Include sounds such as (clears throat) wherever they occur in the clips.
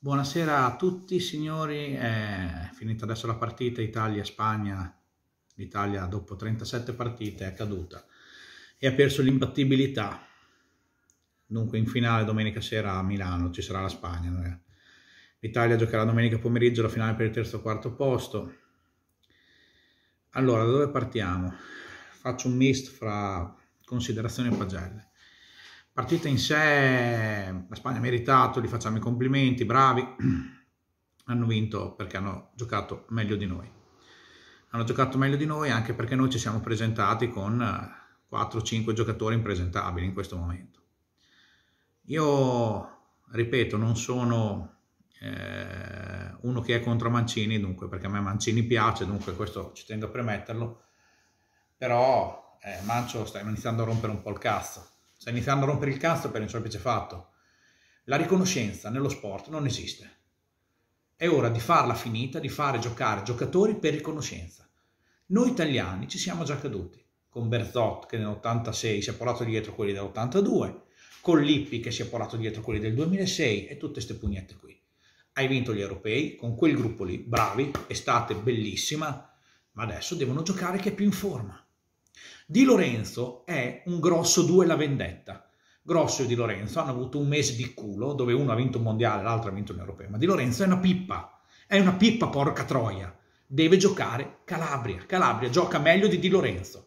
Buonasera a tutti signori, è finita adesso la partita Italia-Spagna, l'Italia dopo 37 partite è caduta e ha perso l'imbattibilità, dunque in finale domenica sera a Milano ci sarà la Spagna. L'Italia giocherà domenica pomeriggio la finale per il terzo e quarto posto. Allora, da dove partiamo? Faccio un mix fra considerazioni e pagelle. Partita in sé, la Spagna ha meritato, gli facciamo i complimenti, bravi, (clears throat) hanno vinto perché hanno giocato meglio di noi. Hanno giocato meglio di noi anche perché noi ci siamo presentati con 4-5 eh, giocatori impresentabili in questo momento. Io, ripeto, non sono eh, uno che è contro Mancini, dunque, perché a me Mancini piace, dunque questo ci tengo a premetterlo, però eh, Mancio sta iniziando a rompere un po' il cazzo Sta iniziando a rompere il cazzo per un semplice fatto. La riconoscenza nello sport non esiste. È ora di farla finita, di fare giocare giocatori per riconoscenza. Noi italiani ci siamo già caduti, con Berzot che nell'86 si è portato dietro quelli dell'82, con Lippi che si è portato dietro quelli del 2006 e tutte queste pugnette qui. Hai vinto gli europei con quel gruppo lì, bravi, estate bellissima, ma adesso devono giocare che è più in forma. Di Lorenzo è un grosso due la vendetta. Grosso e Di Lorenzo hanno avuto un mese di culo dove uno ha vinto un mondiale, l'altro ha vinto un europeo, ma Di Lorenzo è una pippa, è una pippa porca troia. Deve giocare Calabria. Calabria gioca meglio di Di Lorenzo.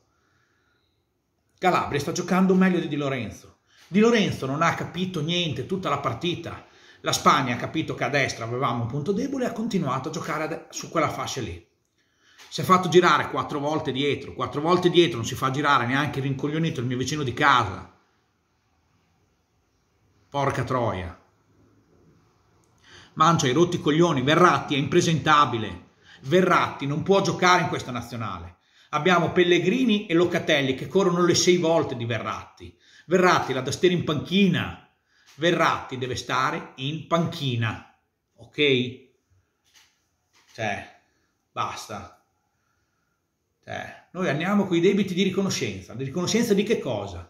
Calabria sta giocando meglio di Di Lorenzo. Di Lorenzo non ha capito niente tutta la partita. La Spagna ha capito che a destra avevamo un punto debole e ha continuato a giocare su quella fascia lì si è fatto girare quattro volte dietro, quattro volte dietro non si fa girare neanche rincoglionito il mio vicino di casa. Porca troia. Mancia i rotti coglioni, Verratti è impresentabile. Verratti non può giocare in questa nazionale. Abbiamo Pellegrini e Locatelli che corrono le sei volte di Verratti. Verratti la da stare in panchina. Verratti deve stare in panchina. Ok? Cioè, basta. Cioè, noi andiamo con i debiti di riconoscenza. Di riconoscenza di che cosa?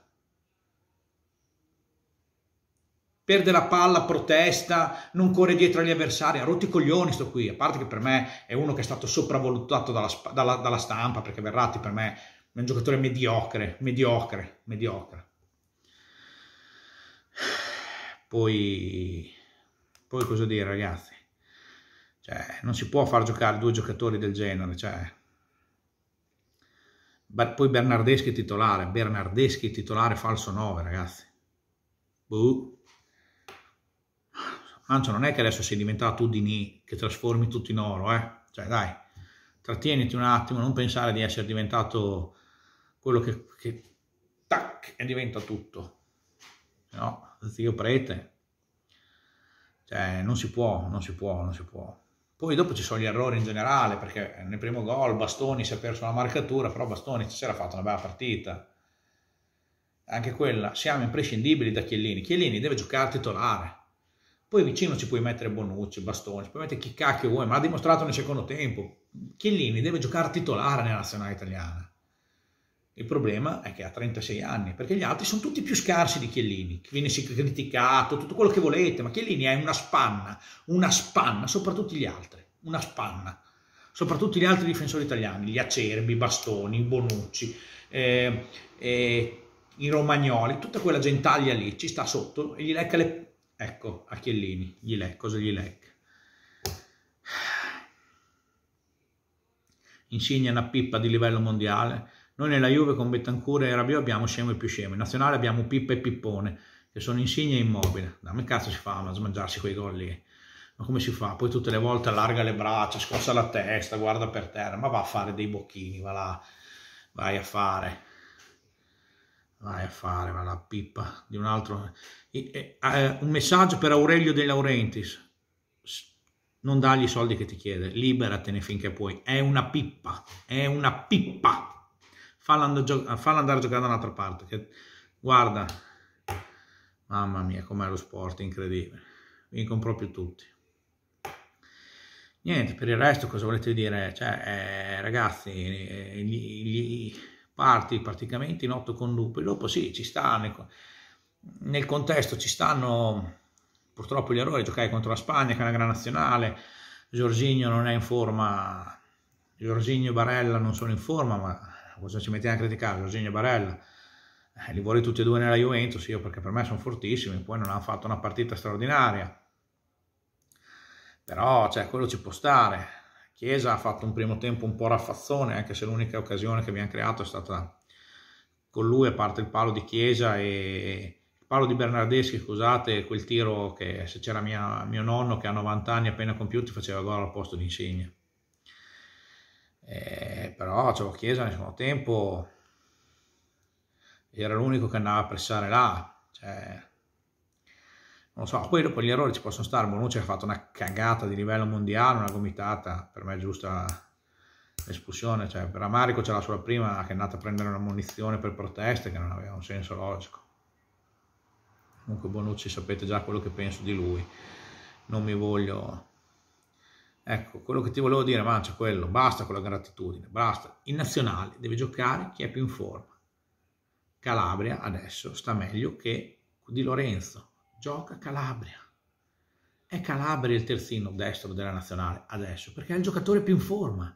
Perde la palla, protesta, non corre dietro agli avversari, ha rotto i coglioni sto qui, a parte che per me è uno che è stato sopravvalutato dalla, dalla, dalla stampa, perché Verratti per me è un giocatore mediocre, mediocre, mediocre. Poi, poi cosa dire ragazzi? Cioè, non si può far giocare due giocatori del genere, cioè, poi Bernardeschi titolare, Bernardeschi titolare falso 9 ragazzi. Buh. Ancio non è che adesso sei diventato Udini che trasformi tutto in oro, eh? Cioè dai, trattieniti un attimo, non pensare di essere diventato quello che, che tac, e diventa tutto. No, zio prete. Cioè non si può, non si può, non si può. Poi dopo ci sono gli errori in generale, perché nel primo gol Bastoni si è perso una marcatura, però Bastoni ci si era fatto una bella partita. Anche quella, siamo imprescindibili da Chiellini. Chiellini deve giocare titolare. Poi vicino ci puoi mettere Bonucci, Bastoni, ci puoi mettere chi cacchio vuoi, ma l'ha dimostrato nel secondo tempo. Chiellini deve giocare titolare nella nazionale italiana. Il problema è che ha 36 anni, perché gli altri sono tutti più scarsi di Chiellini, viene criticato, tutto quello che volete, ma Chiellini è una spanna, una spanna, soprattutto gli altri, una spanna, soprattutto gli altri difensori italiani, gli Acerbi, i Bastoni, i Bonucci, eh, eh, i Romagnoli, tutta quella gentaglia lì ci sta sotto e gli lecca le... Ecco, a Chiellini, gli lecca, cosa gli lecca? Insegna una pippa di livello mondiale noi nella Juve con Betancourt e Rabio abbiamo scemo e più scemo, in nazionale abbiamo Pippa e Pippone, che sono insigne e immobile. Da me cazzo si fa a smangiarsi quei gol lì? Ma come si fa? Poi tutte le volte allarga le braccia, scossa la testa, guarda per terra, ma va a fare dei bocchini, va là, vai a fare. Vai a fare, va la pippa di un altro. Eh, un messaggio per Aurelio De Laurentiis. Non dagli i soldi che ti chiede, liberatene finché puoi. È una pippa, è una pippa falla, ah, andare a giocare da un'altra parte. Che, guarda, mamma mia, com'è lo sport, incredibile. Vincono proprio tutti. Niente, per il resto cosa volete dire? Cioè, eh, ragazzi, eh, gli, gli parti praticamente in otto con lupi, dopo sì, ci sta, nel, nel contesto ci stanno purtroppo gli errori, giocare contro la Spagna che è una gran nazionale, Giorginio non è in forma, Giorginio e Barella non sono in forma, ma cosa ci mettiamo a criticare? Jorginho Barella, eh, li vuole tutti e due nella Juventus, io perché per me sono fortissimi, poi non hanno fatto una partita straordinaria. Però, cioè, quello ci può stare. Chiesa ha fatto un primo tempo un po' raffazzone, anche se l'unica occasione che abbiamo creato è stata con lui, a parte il palo di Chiesa e il palo di Bernardeschi, scusate, quel tiro che se c'era mio nonno che ha 90 anni appena compiuti faceva gol al posto di insegna eh, però c'avevo Chiesa nel nessuno tempo era l'unico che andava a pressare là cioè, non so, poi dopo gli errori ci possono stare Bonucci ha fatto una cagata di livello mondiale una gomitata, per me è giusta l'espulsione, cioè per Amarico c'è la sua prima che è andata a prendere una munizione per proteste che non aveva un senso logico comunque Bonucci sapete già quello che penso di lui non mi voglio Ecco, quello che ti volevo dire, Mancia, quello, basta con la gratitudine, basta. In nazionale deve giocare chi è più in forma. Calabria adesso sta meglio che Di Lorenzo. Gioca Calabria. È Calabria il terzino destro della nazionale adesso, perché è il giocatore più in forma.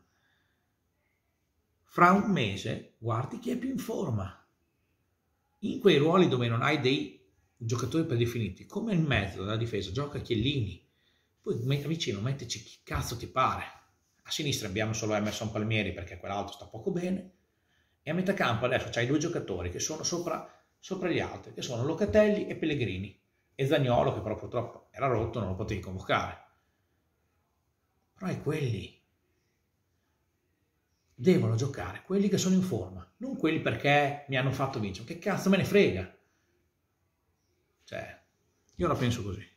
Fra un mese guardi chi è più in forma. In quei ruoli dove non hai dei giocatori predefiniti, come il mezzo della difesa, gioca Chiellini poi vicino metteci chi cazzo ti pare. A sinistra abbiamo solo Emerson Palmieri perché quell'altro sta poco bene. E a metà campo adesso c'hai due giocatori che sono sopra, sopra gli altri, che sono Locatelli e Pellegrini. E Zagnolo che però purtroppo era rotto, non lo potevi convocare. Però è quelli. Devono giocare quelli che sono in forma, non quelli perché mi hanno fatto vincere. Che cazzo me ne frega? Cioè, io la penso così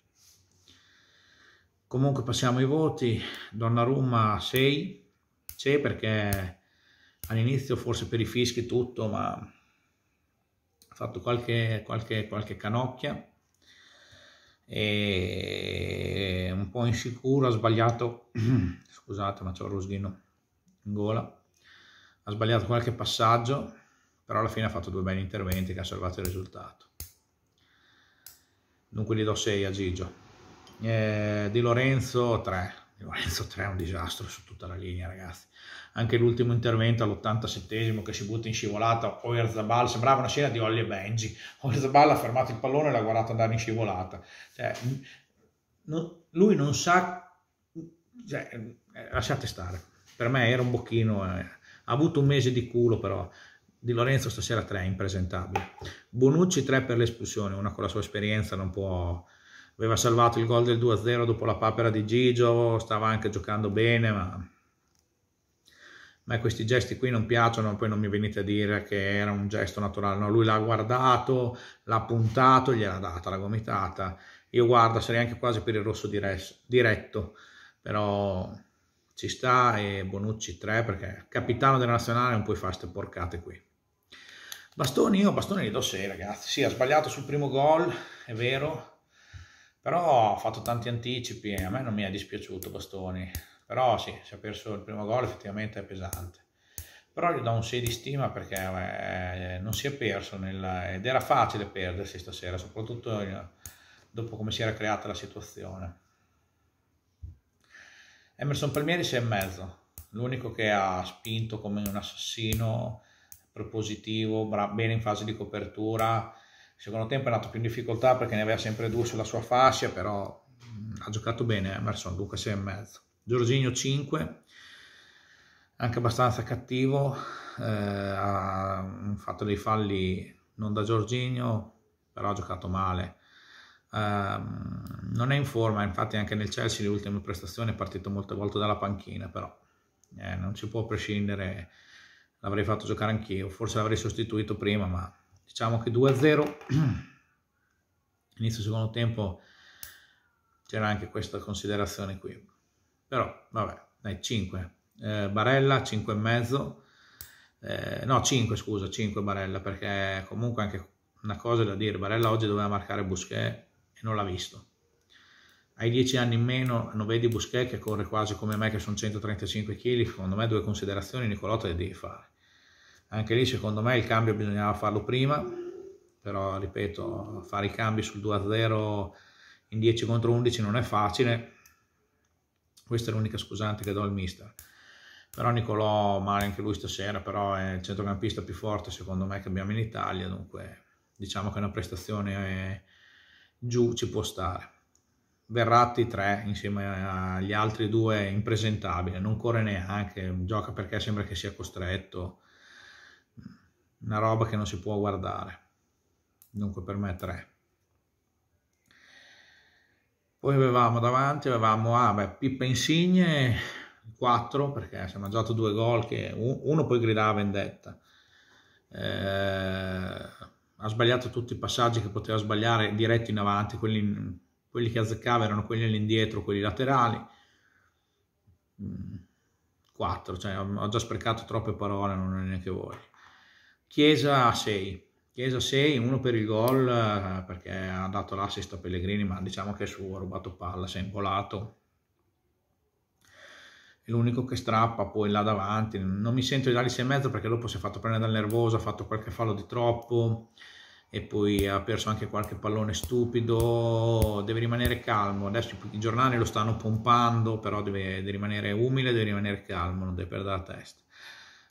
comunque passiamo ai voti Donnarumma 6 c'è perché all'inizio forse per i fischi tutto ma ha fatto qualche, qualche, qualche canocchia e un po' insicuro ha sbagliato (clears throat) scusate ma c'ho il rosdino in gola ha sbagliato qualche passaggio però alla fine ha fatto due bei interventi che ha salvato il risultato dunque gli do 6 a Gigio eh, Di Lorenzo 3, Di Lorenzo 3 è un disastro su tutta la linea ragazzi, anche l'ultimo intervento all'87 che si butta in scivolata, Oyarzabal, sembrava una scena di Ollie e Benji, Oyarzabal ha fermato il pallone e l'ha guardato andare in scivolata, cioè, no, lui non sa, cioè, eh, lasciate stare, per me era un bocchino, eh. ha avuto un mese di culo però, di Lorenzo stasera 3 impresentabile. Bonucci 3 per l'espulsione, una con la sua esperienza non può aveva salvato il gol del 2-0 dopo la papera di Gigio, stava anche giocando bene, ma a questi gesti qui non piacciono, poi non mi venite a dire che era un gesto naturale, no, lui l'ha guardato, l'ha puntato, gliel'ha data la gomitata, io guardo, sarei anche quasi per il rosso diretto, però ci sta e Bonucci 3 perché capitano della nazionale non puoi fare queste porcate qui. Bastoni, io bastoni li do 6 ragazzi, sì ha sbagliato sul primo gol, è vero, però ha fatto tanti anticipi e a me non mi è dispiaciuto Bastoni però sì, si è perso il primo gol effettivamente è pesante però gli do un 6 di stima perché eh, non si è perso nel, ed era facile perdersi stasera soprattutto dopo come si era creata la situazione Emerson Palmieri 6 e mezzo l'unico che ha spinto come un assassino propositivo bene in fase di copertura secondo tempo è andato più in difficoltà perché ne aveva sempre due sulla sua fascia, però mm, ha giocato bene eh, Emerson, dunque 6,5. Giorginio 5, anche abbastanza cattivo, eh, ha mm, fatto dei falli non da Giorginio, però ha giocato male. Eh, non è in forma, infatti anche nel Chelsea le ultime prestazioni è partito molte volte dalla panchina, però eh, non ci può prescindere, l'avrei fatto giocare anch'io, forse l'avrei sostituito prima, ma diciamo che 2 a 0 (clears throat) inizio secondo tempo c'era anche questa considerazione qui però vabbè dai 5 eh, Barella 5 e mezzo eh, no 5 scusa 5 Barella perché comunque anche una cosa da dire Barella oggi doveva marcare Busquet e non l'ha visto hai 10 anni in meno non vedi Busquet che corre quasi come me che sono 135 kg secondo me due considerazioni Nicolò te le devi fare anche lì secondo me il cambio bisognava farlo prima, però ripeto, fare i cambi sul 2-0 in 10 contro 11 non è facile, questa è l'unica scusante che do al mister. Però Nicolò male anche lui stasera, però è il centrocampista più forte secondo me che abbiamo in Italia, dunque diciamo che una prestazione eh, giù ci può stare. Verratti 3 insieme agli altri due impresentabile, non corre neanche, gioca perché sembra che sia costretto, una roba che non si può guardare. Dunque per me 3. Poi avevamo davanti, avevamo ah, beh, Pippa Insigne 4 perché si è mangiato due gol che uno poi gridava vendetta. Eh, ha sbagliato tutti i passaggi che poteva sbagliare diretto in avanti, quelli, quelli che azzeccava erano quelli all'indietro, quelli laterali. 4, mm, cioè ho già sprecato troppe parole, non è neanche voglio. Chiesa 6. Chiesa 6, uno per il gol eh, perché ha dato l'assist a Pellegrini, ma diciamo che è suo, ha rubato palla, si è imbolato. È l'unico che strappa poi là davanti. Non mi sento di dargli 6 e mezzo perché dopo si è fatto prendere dal nervoso, ha fatto qualche fallo di troppo e poi ha perso anche qualche pallone stupido. Deve rimanere calmo. Adesso i giornali lo stanno pompando, però deve, deve rimanere umile, deve rimanere calmo, non deve perdere la testa.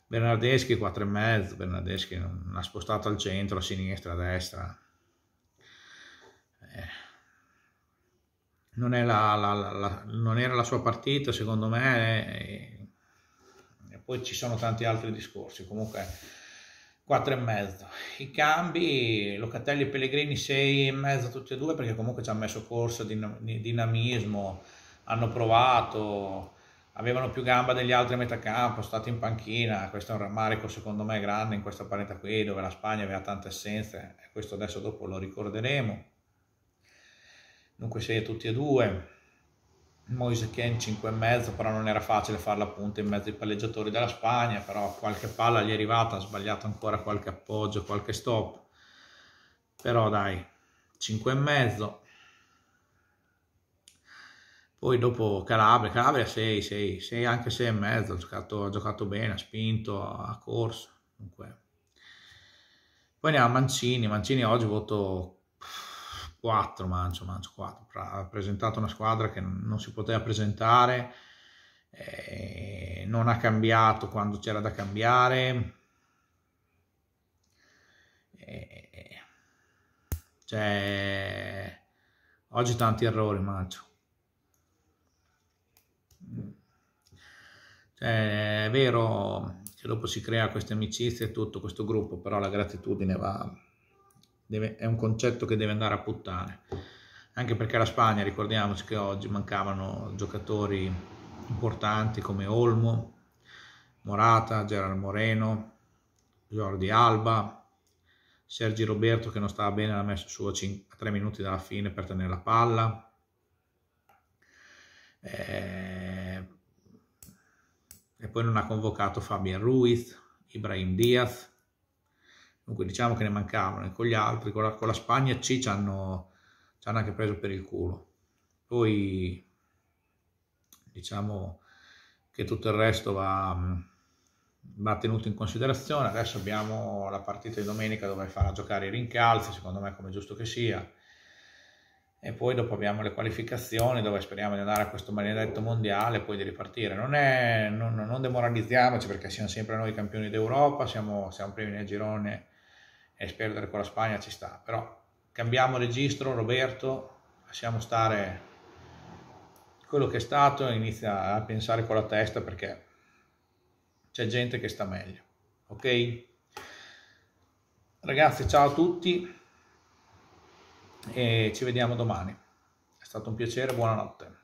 Bernardeschi 4,5, Bernardeschi non ha spostato al centro, a sinistra, a destra. Eh. Non, la, la, la, non, era la sua partita, secondo me, e, poi ci sono tanti altri discorsi. Comunque, 4,5. I cambi, Locatelli e Pellegrini 6,5 tutti e due perché comunque ci hanno messo corsa, dinamismo, hanno provato avevano più gamba degli altri a metà campo, stati in panchina, questo è un rammarico secondo me grande in questa partita qui dove la Spagna aveva tante assenze, questo adesso dopo lo ricorderemo. Dunque 6 a tutti e due, Moise Ken mezzo, però non era facile farla punta in mezzo ai palleggiatori della Spagna, però qualche palla gli è arrivata, ha sbagliato ancora qualche appoggio, qualche stop, però dai, 5 e mezzo. Poi dopo Calabria, Calabria 6, 6, 6 anche 6 e mezzo, ha giocato, ha giocato bene, ha spinto, ha corso. Dunque. Poi andiamo a Mancini, Mancini oggi voto 4, Mancio, Mancio 4, ha presentato una squadra che non si poteva presentare, eh, non ha cambiato quando c'era da cambiare. Eh, cioè, oggi tanti errori, Mancio Cioè, è vero che dopo si crea questa amicizia e tutto questo gruppo, però la gratitudine va, deve, è un concetto che deve andare a puttane. Anche perché la Spagna, ricordiamoci che oggi mancavano giocatori importanti come Olmo, Morata, Gerard Moreno, Jordi Alba, Sergi Roberto che non stava bene, l'ha messo su a, 5, a 3 minuti dalla fine per tenere la palla. Eh, e poi non ha convocato Fabian Ruiz, Ibrahim Diaz, dunque diciamo che ne mancavano, e con gli altri, con la, con la Spagna C ci hanno, ci hanno anche preso per il culo. Poi diciamo che tutto il resto va, va tenuto in considerazione, adesso abbiamo la partita di domenica dove farà giocare i rincalzi, secondo me come giusto che sia, e poi dopo abbiamo le qualificazioni dove speriamo di andare a questo maledetto mondiale e poi di ripartire. Non, è, non, non demoralizziamoci perché siamo sempre noi campioni d'Europa, siamo, siamo primi nel girone e sperdere con la Spagna ci sta, però cambiamo registro Roberto, lasciamo stare quello che è stato e inizia a pensare con la testa perché c'è gente che sta meglio, ok? Ragazzi ciao a tutti e ci vediamo domani. È stato un piacere, buonanotte.